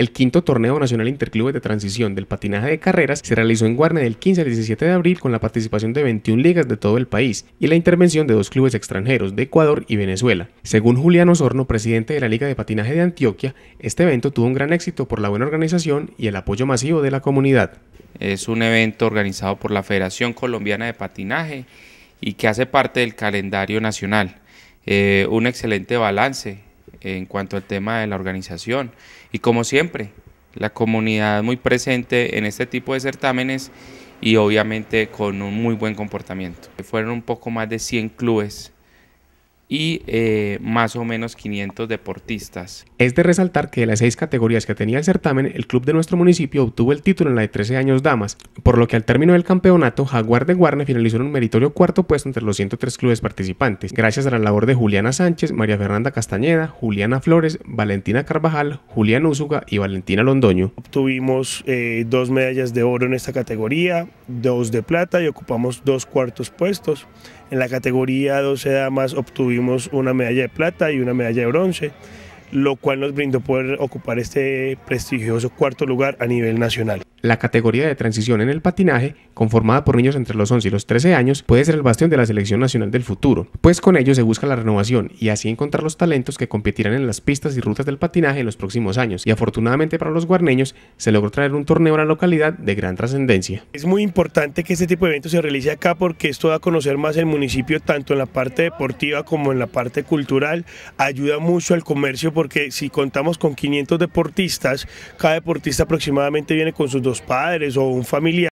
El quinto torneo nacional interclubes de transición del patinaje de carreras se realizó en Guarne del 15 al 17 de abril con la participación de 21 ligas de todo el país y la intervención de dos clubes extranjeros de Ecuador y Venezuela. Según Julián Osorno, presidente de la Liga de Patinaje de Antioquia, este evento tuvo un gran éxito por la buena organización y el apoyo masivo de la comunidad. Es un evento organizado por la Federación Colombiana de Patinaje y que hace parte del calendario nacional. Eh, un excelente balance en cuanto al tema de la organización. Y como siempre, la comunidad muy presente en este tipo de certámenes y obviamente con un muy buen comportamiento. Fueron un poco más de 100 clubes y eh, más o menos 500 deportistas. Es de resaltar que de las seis categorías que tenía el certamen, el club de nuestro municipio obtuvo el título en la de 13 años damas, por lo que al término del campeonato, Jaguar de Guarne finalizó en un meritorio cuarto puesto entre los 103 clubes participantes, gracias a la labor de Juliana Sánchez, María Fernanda Castañeda, Juliana Flores, Valentina Carvajal, Julián Úsuga y Valentina Londoño. Obtuvimos eh, dos medallas de oro en esta categoría, dos de plata y ocupamos dos cuartos puestos. En la categoría 12 damas obtuvimos una medalla de plata y una medalla de bronce lo cual nos brindó poder ocupar este prestigioso cuarto lugar a nivel nacional. La categoría de transición en el patinaje, conformada por niños entre los 11 y los 13 años, puede ser el bastión de la selección nacional del futuro, pues con ello se busca la renovación y así encontrar los talentos que competirán en las pistas y rutas del patinaje en los próximos años. Y afortunadamente para los guarneños, se logró traer un torneo a la localidad de gran trascendencia. Es muy importante que este tipo de eventos se realice acá porque esto da a conocer más el municipio tanto en la parte deportiva como en la parte cultural, ayuda mucho al comercio porque si contamos con 500 deportistas, cada deportista aproximadamente viene con sus dos padres o un familiar.